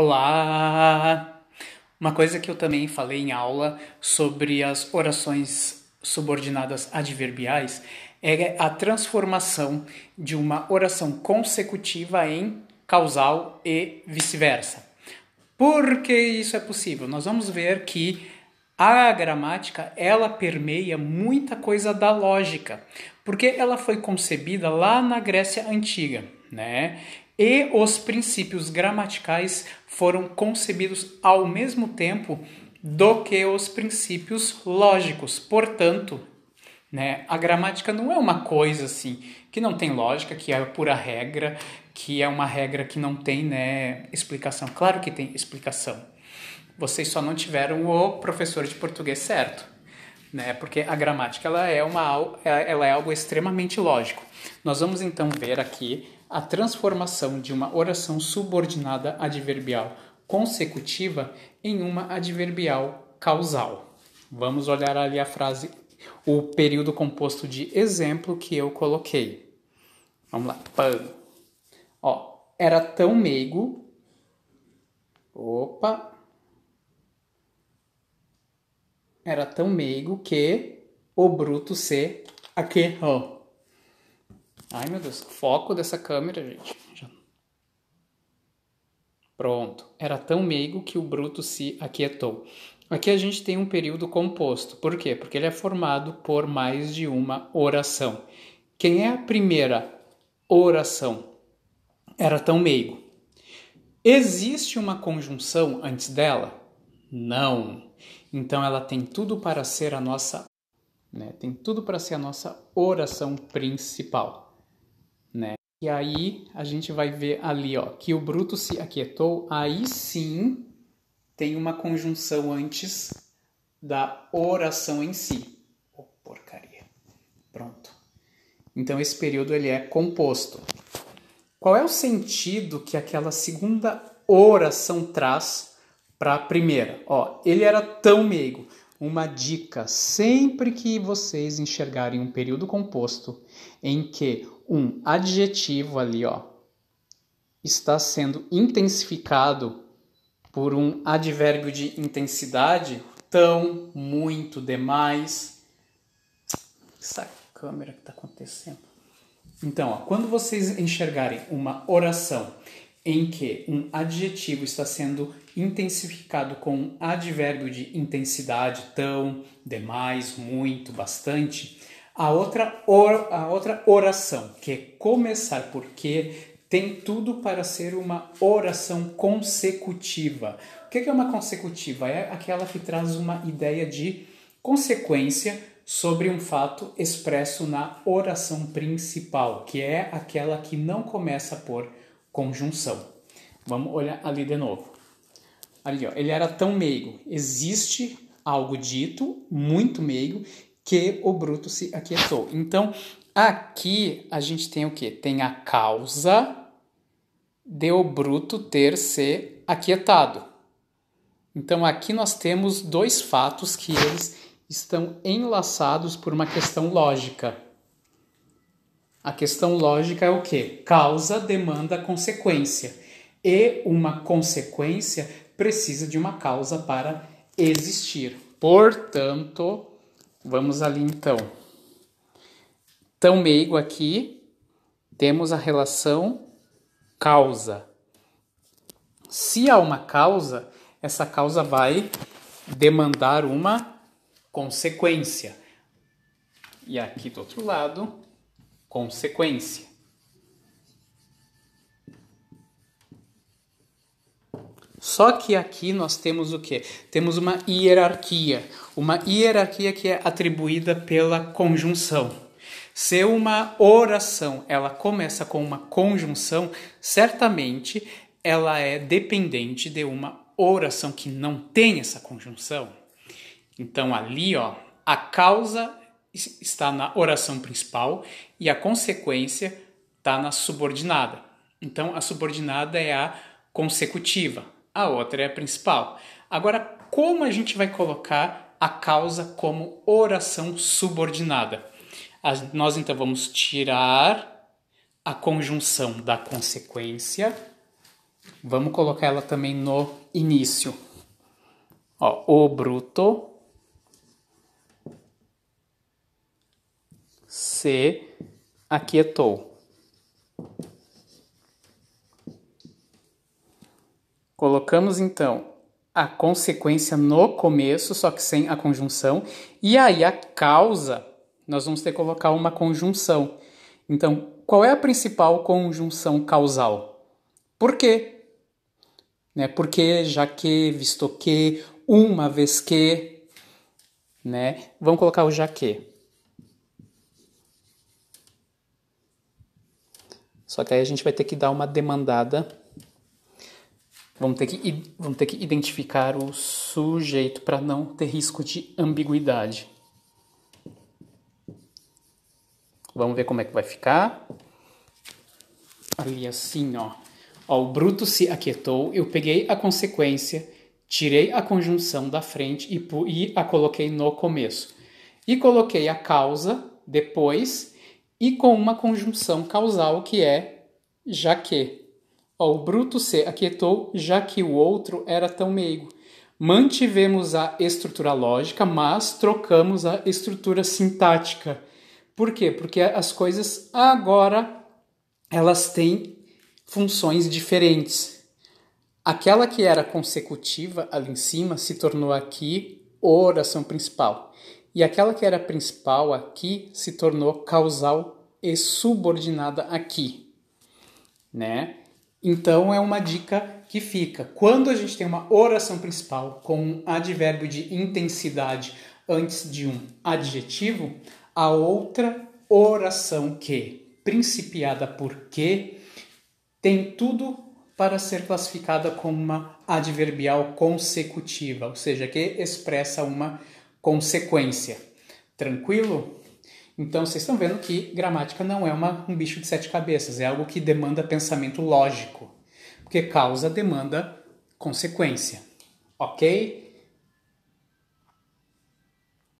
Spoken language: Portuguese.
Olá! Uma coisa que eu também falei em aula sobre as orações subordinadas adverbiais é a transformação de uma oração consecutiva em causal e vice-versa. Por que isso é possível? Nós vamos ver que a gramática ela permeia muita coisa da lógica, porque ela foi concebida lá na Grécia antiga, né? e os princípios gramaticais foram concebidos ao mesmo tempo do que os princípios lógicos. Portanto, né, a gramática não é uma coisa assim que não tem lógica, que é pura regra, que é uma regra que não tem né, explicação. Claro que tem explicação. Vocês só não tiveram o professor de português certo né? Porque a gramática ela é uma é, ela é algo extremamente lógico. Nós vamos então ver aqui a transformação de uma oração subordinada adverbial consecutiva em uma adverbial causal. Vamos olhar ali a frase o período composto de exemplo que eu coloquei. Vamos lá. Ó, era tão meigo. Opa, era tão meigo que o bruto se aquerrou. Ai meu Deus, foco dessa câmera, gente. Pronto, era tão meigo que o bruto se aquietou. Aqui a gente tem um período composto. Por quê? Porque ele é formado por mais de uma oração. Quem é a primeira oração? Era tão meigo. Existe uma conjunção antes dela? Não. Então ela tem tudo para ser a nossa, né? Tem tudo para ser a nossa oração principal, né? E aí a gente vai ver ali, ó, que o bruto se aquietou, aí sim tem uma conjunção antes da oração em si. Oh, porcaria. Pronto. Então esse período ele é composto. Qual é o sentido que aquela segunda oração traz para a primeira. Ó, ele era tão meigo. Uma dica: sempre que vocês enxergarem um período composto em que um adjetivo ali, ó, está sendo intensificado por um advérbio de intensidade, tão, muito, demais. Essa câmera que está acontecendo. Então, ó, quando vocês enxergarem uma oração em que um adjetivo está sendo intensificado com um advérbio de intensidade, tão, demais, muito, bastante, a outra, or, a outra oração, que é começar porque tem tudo para ser uma oração consecutiva. O que é uma consecutiva? É aquela que traz uma ideia de consequência sobre um fato expresso na oração principal, que é aquela que não começa por conjunção. Vamos olhar ali de novo. Ali, ó, ele era tão meigo. Existe algo dito, muito meigo, que o bruto se aquietou. Então, aqui a gente tem o que? Tem a causa de o bruto ter se aquietado. Então, aqui nós temos dois fatos que eles estão enlaçados por uma questão lógica. A questão lógica é o que? Causa demanda consequência. E uma consequência precisa de uma causa para existir. Portanto, vamos ali então. Tão meigo aqui, temos a relação causa. Se há uma causa, essa causa vai demandar uma consequência. E aqui do outro lado, consequência. Só que aqui nós temos o que? Temos uma hierarquia, uma hierarquia que é atribuída pela conjunção. Se é uma oração ela começa com uma conjunção, certamente ela é dependente de uma oração que não tem essa conjunção. Então ali, ó, a causa está na oração principal e a consequência está na subordinada. Então, a subordinada é a consecutiva, a outra é a principal. Agora, como a gente vai colocar a causa como oração subordinada? As, nós então vamos tirar a conjunção da consequência, vamos colocar ela também no início. Ó, o bruto se aquietou. Colocamos então a consequência no começo, só que sem a conjunção, e aí a causa, nós vamos ter que colocar uma conjunção. Então, qual é a principal conjunção causal? Por quê? Né? Porque, já que, visto que, uma vez que, né? Vamos colocar o já que. Só que aí a gente vai ter que dar uma demandada. Vamos ter que, vamos ter que identificar o sujeito para não ter risco de ambiguidade. Vamos ver como é que vai ficar. Ali assim, ó. ó. O bruto se aquietou, eu peguei a consequência, tirei a conjunção da frente e, e a coloquei no começo. E coloquei a causa depois e com uma conjunção causal que é já que. Ó, o bruto se aquietou, já que o outro era tão meigo. Mantivemos a estrutura lógica, mas trocamos a estrutura sintática. Por quê? Porque as coisas agora elas têm funções diferentes. Aquela que era consecutiva ali em cima se tornou aqui oração principal e aquela que era principal aqui se tornou causal e subordinada aqui, né? Então é uma dica que fica. Quando a gente tem uma oração principal com um advérbio de intensidade antes de um adjetivo, a outra oração que, principiada por que, tem tudo para ser classificada como uma adverbial consecutiva, ou seja, que expressa uma consequência. Tranquilo? Então vocês estão vendo que gramática não é uma, um bicho de sete cabeças, é algo que demanda pensamento lógico, porque causa demanda consequência. Ok?